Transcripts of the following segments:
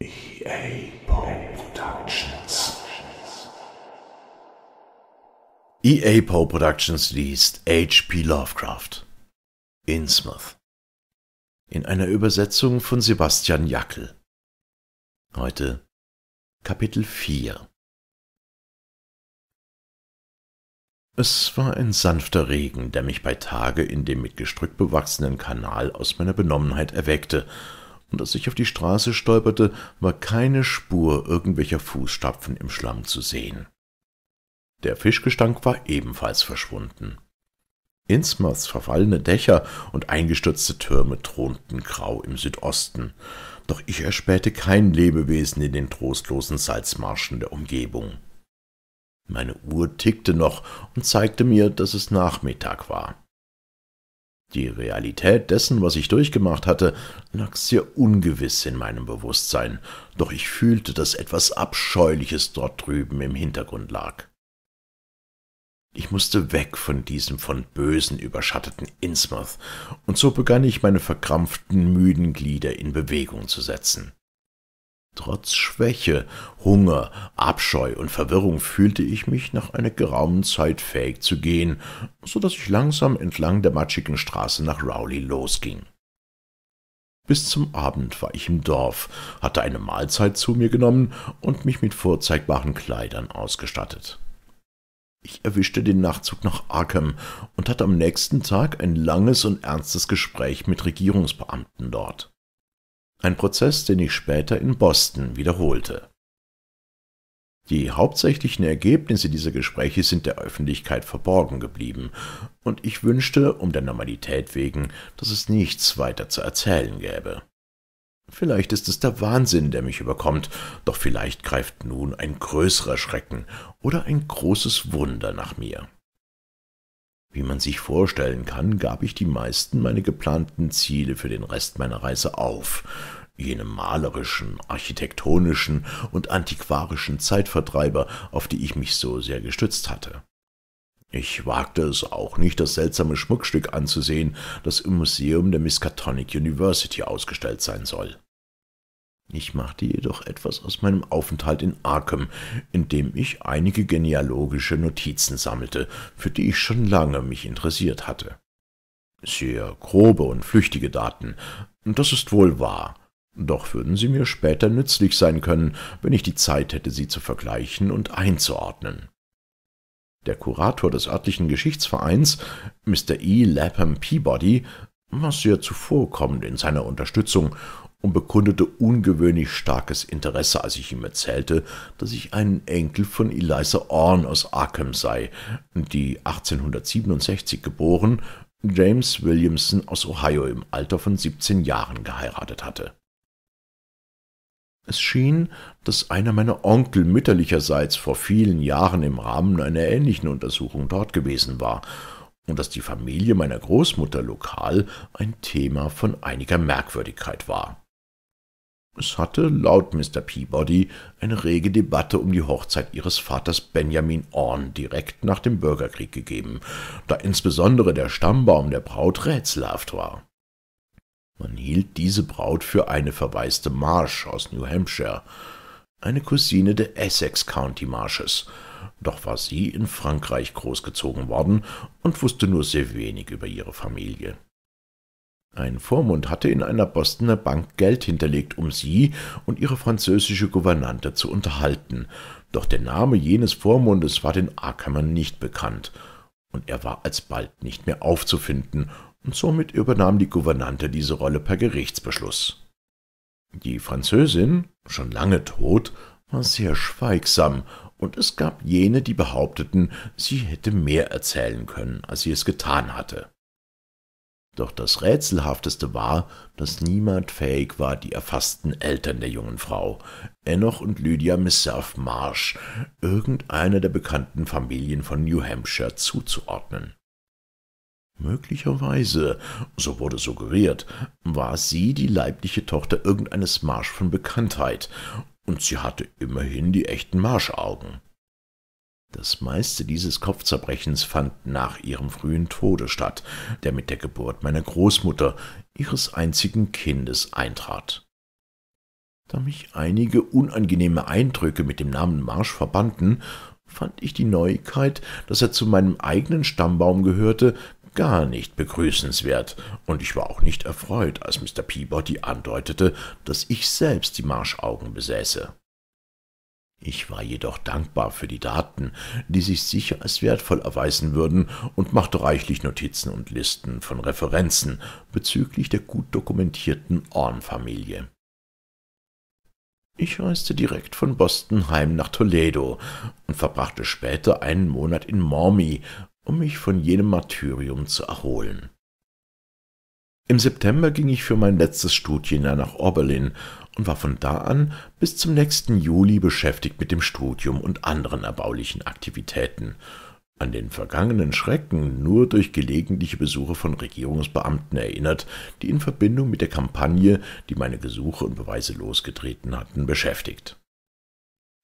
EA Productions. EA Poe Productions liest H.P. Lovecraft. Innsmouth. In einer Übersetzung von Sebastian Jackel. Heute Kapitel 4. Es war ein sanfter Regen, der mich bei Tage in dem mit Gestrüpp bewachsenen Kanal aus meiner Benommenheit erweckte und als ich auf die Straße stolperte, war keine Spur irgendwelcher Fußstapfen im Schlamm zu sehen. Der Fischgestank war ebenfalls verschwunden. Innsmouths verfallene Dächer und eingestürzte Türme thronten grau im Südosten, doch ich erspähte kein Lebewesen in den trostlosen Salzmarschen der Umgebung. Meine Uhr tickte noch und zeigte mir, dass es Nachmittag war. Die Realität dessen, was ich durchgemacht hatte, lag sehr ungewiss in meinem Bewusstsein, doch ich fühlte, dass etwas Abscheuliches dort drüben im Hintergrund lag. Ich musste weg von diesem von Bösen überschatteten Innsmouth, und so begann ich meine verkrampften, müden Glieder in Bewegung zu setzen. Trotz Schwäche, Hunger, Abscheu und Verwirrung fühlte ich mich nach einer geraumen Zeit fähig zu gehen, so dass ich langsam entlang der matschigen Straße nach Rowley losging. Bis zum Abend war ich im Dorf, hatte eine Mahlzeit zu mir genommen und mich mit vorzeigbaren Kleidern ausgestattet. Ich erwischte den Nachtzug nach Arkham und hatte am nächsten Tag ein langes und ernstes Gespräch mit Regierungsbeamten dort ein Prozess, den ich später in Boston wiederholte. Die hauptsächlichen Ergebnisse dieser Gespräche sind der Öffentlichkeit verborgen geblieben, und ich wünschte, um der Normalität wegen, dass es nichts weiter zu erzählen gäbe. Vielleicht ist es der Wahnsinn, der mich überkommt, doch vielleicht greift nun ein größerer Schrecken oder ein großes Wunder nach mir. Wie man sich vorstellen kann, gab ich die meisten meiner geplanten Ziele für den Rest meiner Reise auf. Jene malerischen, architektonischen und antiquarischen Zeitvertreiber, auf die ich mich so sehr gestützt hatte. Ich wagte es auch nicht, das seltsame Schmuckstück anzusehen, das im Museum der Miskatonic University ausgestellt sein soll. Ich machte jedoch etwas aus meinem Aufenthalt in Arkham, indem ich einige genealogische Notizen sammelte, für die ich schon lange mich interessiert hatte. Sehr grobe und flüchtige Daten, das ist wohl wahr, doch würden sie mir später nützlich sein können, wenn ich die Zeit hätte, sie zu vergleichen und einzuordnen. Der Kurator des örtlichen Geschichtsvereins, Mr. E. Lapham Peabody, war sehr zuvorkommend in seiner Unterstützung und bekundete ungewöhnlich starkes Interesse, als ich ihm erzählte, dass ich ein Enkel von Eliza Orne aus Arkham sei, die 1867 geboren, James Williamson aus Ohio im Alter von 17 Jahren geheiratet hatte. Es schien, dass einer meiner Onkel mütterlicherseits vor vielen Jahren im Rahmen einer ähnlichen Untersuchung dort gewesen war und dass die Familie meiner Großmutter lokal ein Thema von einiger Merkwürdigkeit war. Es hatte, laut Mr. Peabody, eine rege Debatte um die Hochzeit ihres Vaters Benjamin Orne direkt nach dem Bürgerkrieg gegeben, da insbesondere der Stammbaum der Braut rätselhaft war. Man hielt diese Braut für eine verwaiste Marsh aus New Hampshire, eine Cousine der Essex County Marshes, doch war sie in Frankreich großgezogen worden und wusste nur sehr wenig über ihre Familie. Ein Vormund hatte in einer Bostoner Bank Geld hinterlegt, um sie und ihre französische Gouvernante zu unterhalten, doch der Name jenes Vormundes war den Ackermann nicht bekannt, und er war alsbald nicht mehr aufzufinden, und somit übernahm die Gouvernante diese Rolle per Gerichtsbeschluss. Die Französin, schon lange tot, war sehr schweigsam, und es gab jene, die behaupteten, sie hätte mehr erzählen können, als sie es getan hatte. Doch das Rätselhafteste war, dass niemand fähig war, die erfassten Eltern der jungen Frau, Enoch und Lydia Misserf Marsh, irgendeiner der bekannten Familien von New Hampshire zuzuordnen. Möglicherweise, so wurde suggeriert, war sie die leibliche Tochter irgendeines Marsh von Bekanntheit, und sie hatte immerhin die echten Marschaugen. Das meiste dieses Kopfzerbrechens fand nach ihrem frühen Tode statt, der mit der Geburt meiner Großmutter, ihres einzigen Kindes, eintrat. Da mich einige unangenehme Eindrücke mit dem Namen Marsch verbanden, fand ich die Neuigkeit, dass er zu meinem eigenen Stammbaum gehörte, gar nicht begrüßenswert, und ich war auch nicht erfreut, als Mr. Peabody andeutete, dass ich selbst die Marschaugen besäße. Ich war jedoch dankbar für die Daten, die sich sicher als wertvoll erweisen würden, und machte reichlich Notizen und Listen von Referenzen bezüglich der gut dokumentierten Orn-Familie. Ich reiste direkt von Boston heim nach Toledo und verbrachte später einen Monat in Maumee, um mich von jenem Martyrium zu erholen. Im September ging ich für mein letztes Studienjahr nach Oberlin und war von da an bis zum nächsten Juli beschäftigt mit dem Studium und anderen erbaulichen Aktivitäten. An den vergangenen Schrecken nur durch gelegentliche Besuche von Regierungsbeamten erinnert, die in Verbindung mit der Kampagne, die meine Gesuche und Beweise losgetreten hatten, beschäftigt.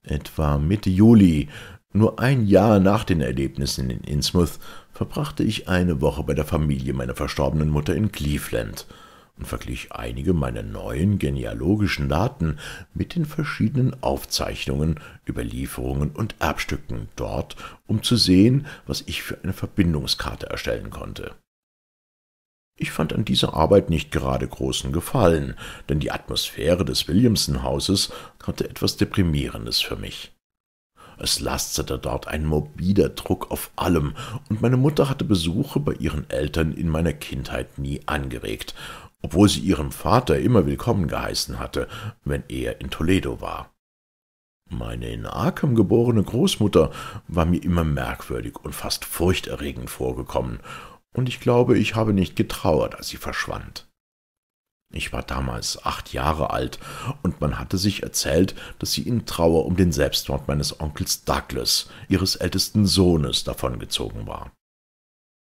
Etwa Mitte Juli, nur ein Jahr nach den Erlebnissen in Innsmouth, verbrachte ich eine Woche bei der Familie meiner verstorbenen Mutter in Cleveland – und verglich einige meiner neuen genealogischen Daten mit den verschiedenen Aufzeichnungen, Überlieferungen und Erbstücken dort, um zu sehen, was ich für eine Verbindungskarte erstellen konnte. Ich fand an dieser Arbeit nicht gerade großen Gefallen, denn die Atmosphäre des Williamson-Hauses hatte etwas Deprimierendes für mich. Es lastete dort ein morbider Druck auf allem, und meine Mutter hatte Besuche bei ihren Eltern in meiner Kindheit nie angeregt, obwohl sie ihrem Vater immer willkommen geheißen hatte, wenn er in Toledo war. Meine in Arkham geborene Großmutter war mir immer merkwürdig und fast furchterregend vorgekommen, und ich glaube, ich habe nicht getrauert, als sie verschwand. Ich war damals acht Jahre alt, und man hatte sich erzählt, dass sie in Trauer um den Selbstmord meines Onkels Douglas, ihres ältesten Sohnes, davongezogen war.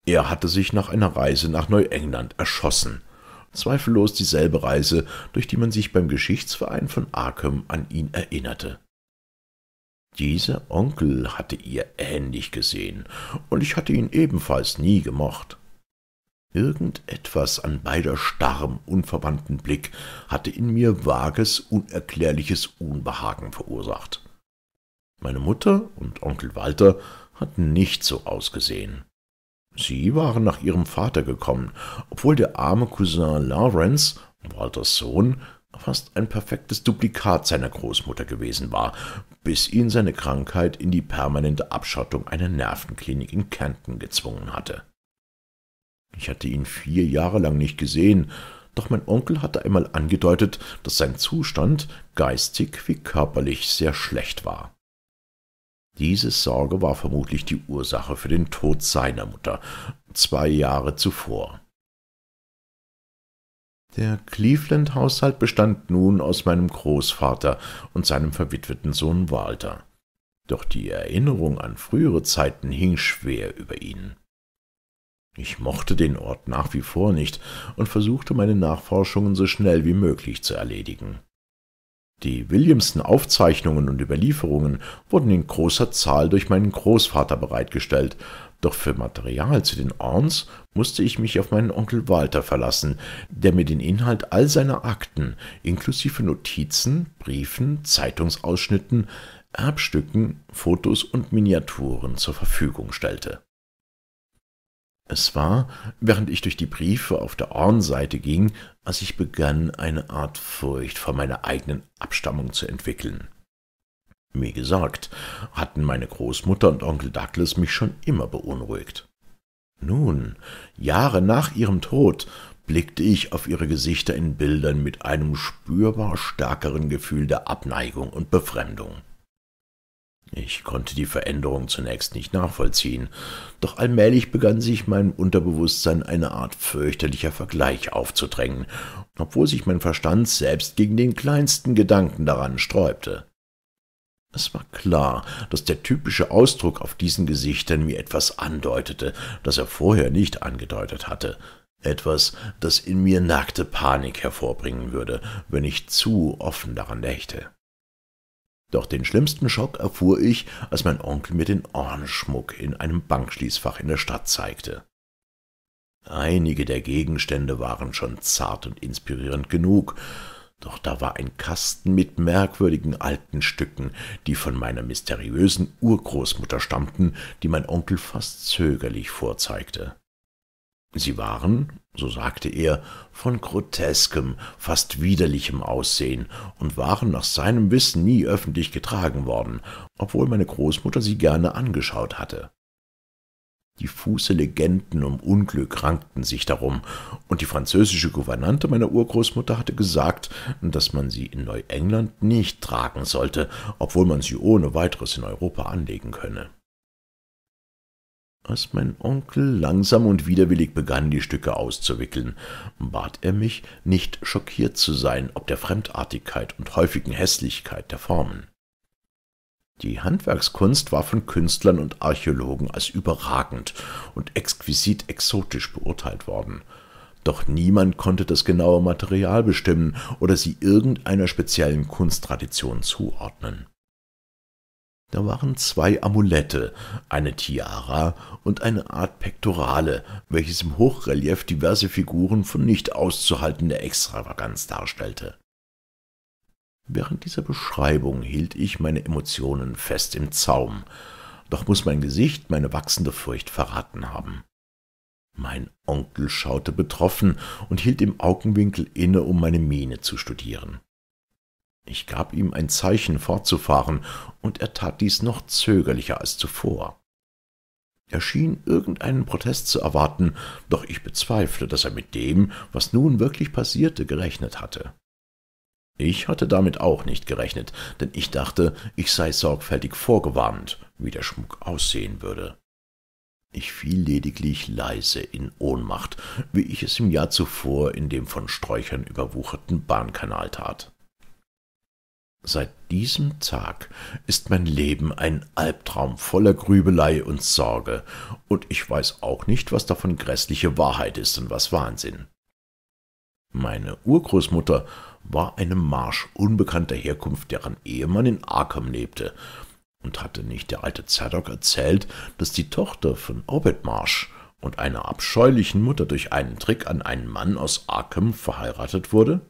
Er hatte sich nach einer Reise nach Neuengland erschossen, zweifellos dieselbe Reise, durch die man sich beim Geschichtsverein von Arkham an ihn erinnerte. Dieser Onkel hatte ihr ähnlich gesehen, und ich hatte ihn ebenfalls nie gemocht. Irgendetwas an beider starrem, unverwandten Blick hatte in mir vages, unerklärliches Unbehagen verursacht. Meine Mutter und Onkel Walter hatten nicht so ausgesehen. Sie waren nach ihrem Vater gekommen, obwohl der arme Cousin Lawrence, Walters Sohn, fast ein perfektes Duplikat seiner Großmutter gewesen war, bis ihn seine Krankheit in die permanente Abschottung einer Nervenklinik in Canton gezwungen hatte. Ich hatte ihn vier Jahre lang nicht gesehen, doch mein Onkel hatte einmal angedeutet, dass sein Zustand geistig wie körperlich sehr schlecht war. Diese Sorge war vermutlich die Ursache für den Tod seiner Mutter zwei Jahre zuvor. Der Cleveland-Haushalt bestand nun aus meinem Großvater und seinem verwitweten Sohn Walter. Doch die Erinnerung an frühere Zeiten hing schwer über ihnen. Ich mochte den Ort nach wie vor nicht und versuchte meine Nachforschungen so schnell wie möglich zu erledigen. Die Williamson-Aufzeichnungen und Überlieferungen wurden in großer Zahl durch meinen Großvater bereitgestellt, doch für Material zu den Orns musste ich mich auf meinen Onkel Walter verlassen, der mir den Inhalt all seiner Akten, inklusive Notizen, Briefen, Zeitungsausschnitten, Erbstücken, Fotos und Miniaturen zur Verfügung stellte es war, während ich durch die Briefe auf der Orn-Seite ging, als ich begann, eine Art Furcht vor meiner eigenen Abstammung zu entwickeln. Wie gesagt, hatten meine Großmutter und Onkel Douglas mich schon immer beunruhigt. Nun, Jahre nach ihrem Tod, blickte ich auf ihre Gesichter in Bildern mit einem spürbar stärkeren Gefühl der Abneigung und Befremdung. Ich konnte die Veränderung zunächst nicht nachvollziehen, doch allmählich begann sich meinem Unterbewusstsein eine Art fürchterlicher Vergleich aufzudrängen, obwohl sich mein Verstand selbst gegen den kleinsten Gedanken daran sträubte. Es war klar, dass der typische Ausdruck auf diesen Gesichtern mir etwas andeutete, das er vorher nicht angedeutet hatte, etwas, das in mir nackte Panik hervorbringen würde, wenn ich zu offen daran dächte. Doch den schlimmsten Schock erfuhr ich, als mein Onkel mir den Ohrenschmuck in einem Bankschließfach in der Stadt zeigte. Einige der Gegenstände waren schon zart und inspirierend genug, doch da war ein Kasten mit merkwürdigen alten Stücken, die von meiner mysteriösen Urgroßmutter stammten, die mein Onkel fast zögerlich vorzeigte. Sie waren, so sagte er, von groteskem, fast widerlichem Aussehen und waren nach seinem Wissen nie öffentlich getragen worden, obwohl meine Großmutter sie gerne angeschaut hatte. Diffuse Legenden um Unglück rankten sich darum, und die französische Gouvernante meiner Urgroßmutter hatte gesagt, dass man sie in Neuengland nicht tragen sollte, obwohl man sie ohne weiteres in Europa anlegen könne. Als mein Onkel langsam und widerwillig begann, die Stücke auszuwickeln, bat er mich, nicht schockiert zu sein ob der Fremdartigkeit und häufigen Hässlichkeit der Formen. Die Handwerkskunst war von Künstlern und Archäologen als überragend und exquisit exotisch beurteilt worden. Doch niemand konnte das genaue Material bestimmen oder sie irgendeiner speziellen Kunsttradition zuordnen. Da waren zwei Amulette, eine Tiara und eine Art Pektorale, welches im Hochrelief diverse Figuren von nicht auszuhaltender Extravaganz darstellte. Während dieser Beschreibung hielt ich meine Emotionen fest im Zaum, doch muss mein Gesicht meine wachsende Furcht verraten haben. Mein Onkel schaute betroffen und hielt im Augenwinkel inne, um meine Miene zu studieren. Ich gab ihm ein Zeichen, fortzufahren, und er tat dies noch zögerlicher als zuvor. Er schien irgendeinen Protest zu erwarten, doch ich bezweifle, dass er mit dem, was nun wirklich passierte, gerechnet hatte. Ich hatte damit auch nicht gerechnet, denn ich dachte, ich sei sorgfältig vorgewarnt, wie der Schmuck aussehen würde. Ich fiel lediglich leise in Ohnmacht, wie ich es im Jahr zuvor in dem von Sträuchern überwucherten Bahnkanal tat. Seit diesem Tag ist mein Leben ein Albtraum voller Grübelei und Sorge, und ich weiß auch nicht, was davon grässliche Wahrheit ist und was Wahnsinn. Meine Urgroßmutter war eine Marsch unbekannter Herkunft, deren Ehemann in Arkham lebte, und hatte nicht der alte Zadok erzählt, dass die Tochter von Obed Marsh und einer abscheulichen Mutter durch einen Trick an einen Mann aus Arkham verheiratet wurde?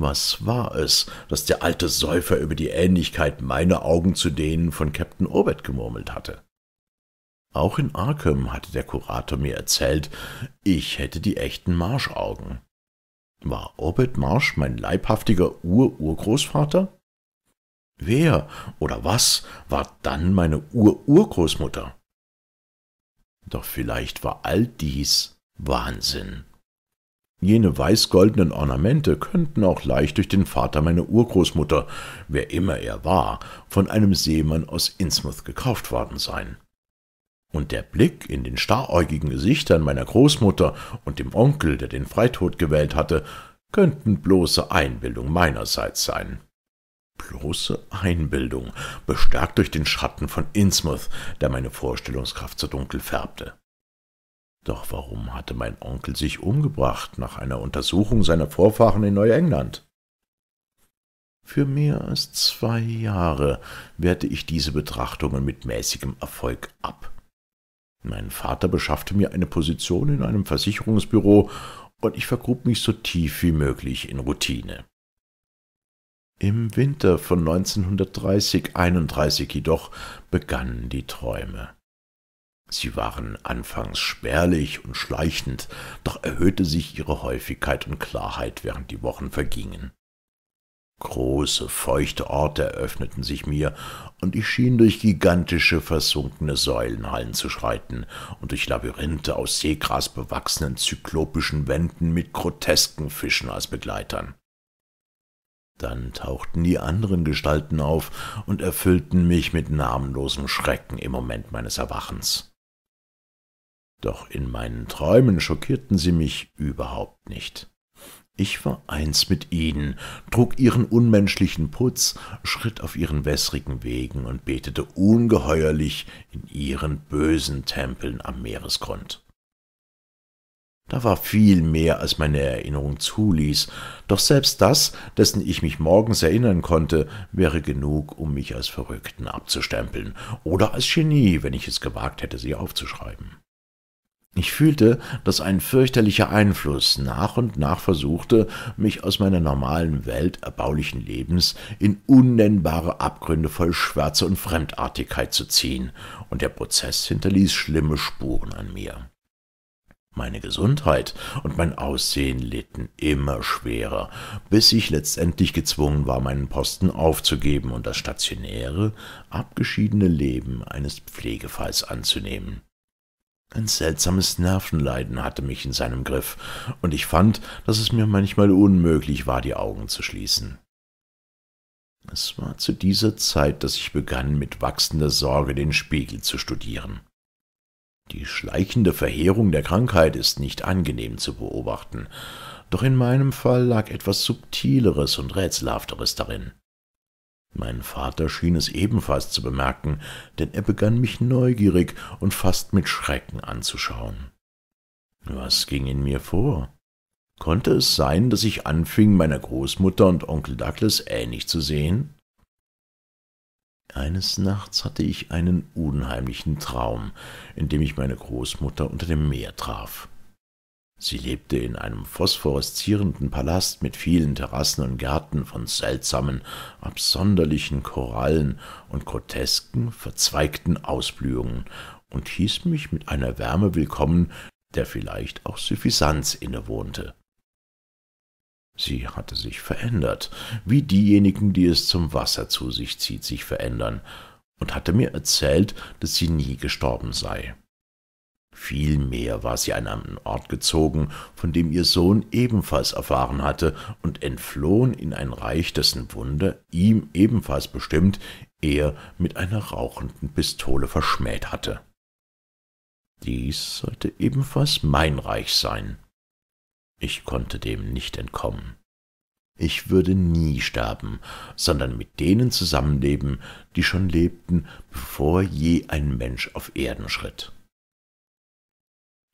Was war es, das der alte Säufer über die Ähnlichkeit meiner Augen zu denen von Captain Obert gemurmelt hatte? Auch in Arkham hatte der Kurator mir erzählt, ich hätte die echten Marschaugen. War Obert Marsch mein leibhaftiger Ur-Urgroßvater? Wer oder was war dann meine Ur-Urgroßmutter? Doch vielleicht war all dies Wahnsinn. Jene weiß-goldenen Ornamente könnten auch leicht durch den Vater meiner Urgroßmutter, wer immer er war, von einem Seemann aus Innsmouth gekauft worden sein. Und der Blick in den staräugigen Gesichtern meiner Großmutter und dem Onkel, der den Freitod gewählt hatte, könnten bloße Einbildung meinerseits sein. Bloße Einbildung, bestärkt durch den Schatten von Innsmouth, der meine Vorstellungskraft so dunkel färbte. Doch warum hatte mein Onkel sich umgebracht nach einer Untersuchung seiner Vorfahren in Neuengland? Für mehr als zwei Jahre wehrte ich diese Betrachtungen mit mäßigem Erfolg ab. Mein Vater beschaffte mir eine Position in einem Versicherungsbüro und ich vergrub mich so tief wie möglich in Routine. Im Winter von 1930-31 jedoch begannen die Träume. Sie waren anfangs spärlich und schleichend, doch erhöhte sich ihre Häufigkeit und Klarheit, während die Wochen vergingen. Große, feuchte Orte eröffneten sich mir, und ich schien durch gigantische, versunkene Säulenhallen zu schreiten und durch Labyrinthe aus Seegras bewachsenen zyklopischen Wänden mit grotesken Fischen als Begleitern. Dann tauchten die anderen Gestalten auf und erfüllten mich mit namenlosem Schrecken im Moment meines Erwachens. Doch in meinen Träumen schockierten sie mich überhaupt nicht. Ich war eins mit ihnen, trug ihren unmenschlichen Putz, schritt auf ihren wässrigen Wegen und betete ungeheuerlich in ihren bösen Tempeln am Meeresgrund. Da war viel mehr, als meine Erinnerung zuließ, doch selbst das, dessen ich mich morgens erinnern konnte, wäre genug, um mich als Verrückten abzustempeln oder als Genie, wenn ich es gewagt hätte, sie aufzuschreiben. Ich fühlte, dass ein fürchterlicher Einfluss nach und nach versuchte, mich aus meiner normalen Welt erbaulichen Lebens in unnennbare Abgründe voll Schwärze und Fremdartigkeit zu ziehen, und der Prozess hinterließ schlimme Spuren an mir. Meine Gesundheit und mein Aussehen litten immer schwerer, bis ich letztendlich gezwungen war, meinen Posten aufzugeben und das stationäre, abgeschiedene Leben eines Pflegefalls anzunehmen. Ein seltsames Nervenleiden hatte mich in seinem Griff, und ich fand, dass es mir manchmal unmöglich war, die Augen zu schließen. Es war zu dieser Zeit, dass ich begann, mit wachsender Sorge den Spiegel zu studieren. Die schleichende Verheerung der Krankheit ist nicht angenehm zu beobachten, doch in meinem Fall lag etwas Subtileres und Rätselhafteres darin. Mein Vater schien es ebenfalls zu bemerken, denn er begann mich neugierig und fast mit Schrecken anzuschauen. Was ging in mir vor? Konnte es sein, dass ich anfing, meiner Großmutter und Onkel Douglas ähnlich zu sehen? Eines Nachts hatte ich einen unheimlichen Traum, in dem ich meine Großmutter unter dem Meer traf. Sie lebte in einem phosphoreszierenden Palast mit vielen Terrassen und Gärten von seltsamen, absonderlichen Korallen und grotesken, verzweigten Ausblühungen und hieß mich mit einer Wärme willkommen, der vielleicht auch Suffisanz innewohnte. Sie hatte sich verändert, wie diejenigen, die es zum Wasser zu sich zieht, sich verändern, und hatte mir erzählt, dass sie nie gestorben sei. Vielmehr war sie an einen Ort gezogen, von dem ihr Sohn ebenfalls erfahren hatte, und entflohen in ein Reich, dessen Wunder ihm ebenfalls bestimmt er mit einer rauchenden Pistole verschmäht hatte. Dies sollte ebenfalls mein Reich sein. Ich konnte dem nicht entkommen. Ich würde nie sterben, sondern mit denen zusammenleben, die schon lebten, bevor je ein Mensch auf Erden schritt.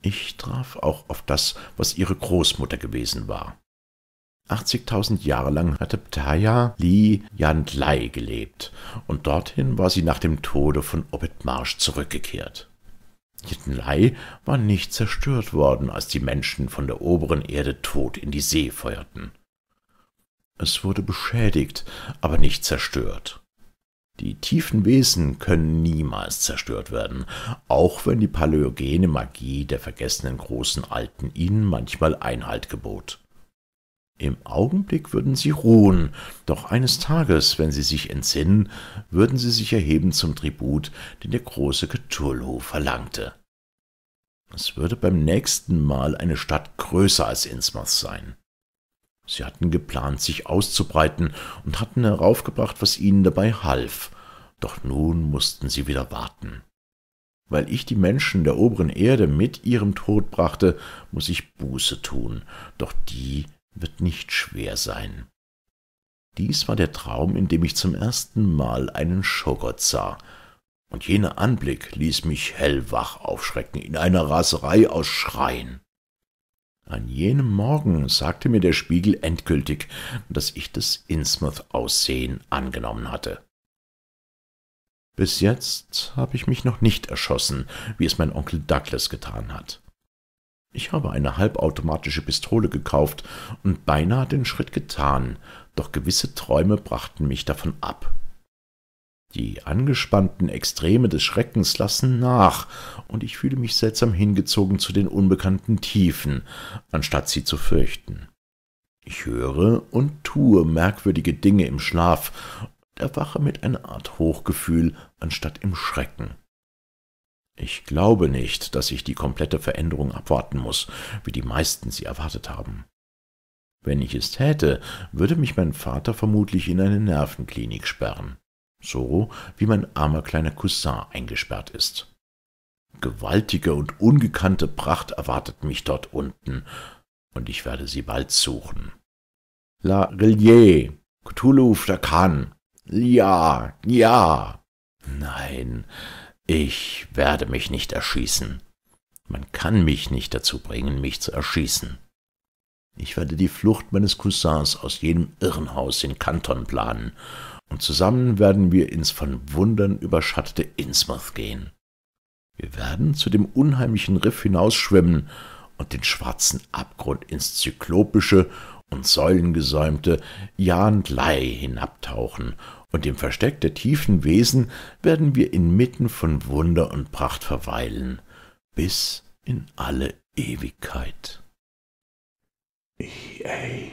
Ich traf auch auf das, was ihre Großmutter gewesen war. 80.000 Jahre lang hatte Ptaya Li Yandlai gelebt, und dorthin war sie nach dem Tode von Obed Marsh zurückgekehrt. Yandlai war nicht zerstört worden, als die Menschen von der oberen Erde tot in die See feuerten. Es wurde beschädigt, aber nicht zerstört. Die tiefen Wesen können niemals zerstört werden, auch wenn die paläogene Magie der vergessenen großen Alten ihnen manchmal Einhalt gebot. Im Augenblick würden sie ruhen, doch eines Tages, wenn sie sich entsinnen, würden sie sich erheben zum Tribut, den der große Cthulhu verlangte. Es würde beim nächsten Mal eine Stadt größer als Innsmouth sein. Sie hatten geplant, sich auszubreiten und hatten heraufgebracht, was ihnen dabei half, doch nun mussten sie wieder warten. Weil ich die Menschen der oberen Erde mit ihrem Tod brachte, muß ich Buße tun, doch die wird nicht schwer sein. Dies war der Traum, in dem ich zum ersten Mal einen Schogot sah, und jener Anblick ließ mich hellwach aufschrecken, in einer Raserei aus Schreien. An jenem Morgen sagte mir der Spiegel endgültig, dass ich das Innsmouth-Aussehen angenommen hatte. Bis jetzt habe ich mich noch nicht erschossen, wie es mein Onkel Douglas getan hat. Ich habe eine halbautomatische Pistole gekauft und beinahe den Schritt getan, doch gewisse Träume brachten mich davon ab. Die angespannten Extreme des Schreckens lassen nach, und ich fühle mich seltsam hingezogen zu den unbekannten Tiefen, anstatt sie zu fürchten. Ich höre und tue merkwürdige Dinge im Schlaf und erwache mit einer Art Hochgefühl anstatt im Schrecken. Ich glaube nicht, dass ich die komplette Veränderung abwarten muss, wie die meisten sie erwartet haben. Wenn ich es täte, würde mich mein Vater vermutlich in eine Nervenklinik sperren so wie mein armer kleiner Cousin eingesperrt ist. Gewaltige und ungekannte Pracht erwartet mich dort unten, und ich werde sie bald suchen. La Rillier, Cthulhu Flakan, ja, ja. Nein, ich werde mich nicht erschießen. Man kann mich nicht dazu bringen, mich zu erschießen. Ich werde die Flucht meines Cousins aus jenem Irrenhaus in Kanton planen und zusammen werden wir ins von Wundern überschattete Innsmouth gehen. Wir werden zu dem unheimlichen Riff hinausschwimmen und den schwarzen Abgrund ins zyklopische und säulengesäumte Jahnlei hinabtauchen, und im Versteck der tiefen Wesen werden wir inmitten von Wunder und Pracht verweilen, bis in alle Ewigkeit. EA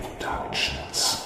Productions